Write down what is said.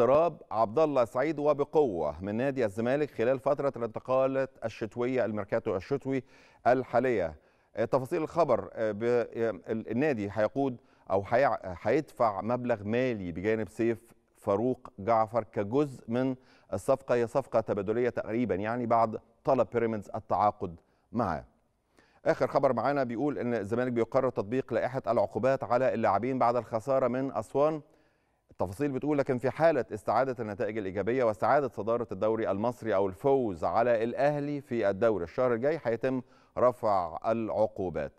اقتراب عبد الله سعيد وبقوه من نادي الزمالك خلال فتره الانتقالات الشتويه الميركاتو الشتوي الحاليه آه، تفاصيل الخبر آه، آه، النادي هيقود او هيدفع مبلغ مالي بجانب سيف فاروق جعفر كجزء من الصفقه هي صفقه تبادليه تقريبا يعني بعد طلب بيراميدز التعاقد معاه اخر خبر معانا بيقول ان الزمالك بيقرر تطبيق لائحه العقوبات على اللاعبين بعد الخساره من اسوان التفاصيل بتقول لكن في حالة استعادة النتائج الإيجابية واستعادة صدارة الدوري المصري أو الفوز على الأهلي في الدوري الشهر الجاي هيتم رفع العقوبات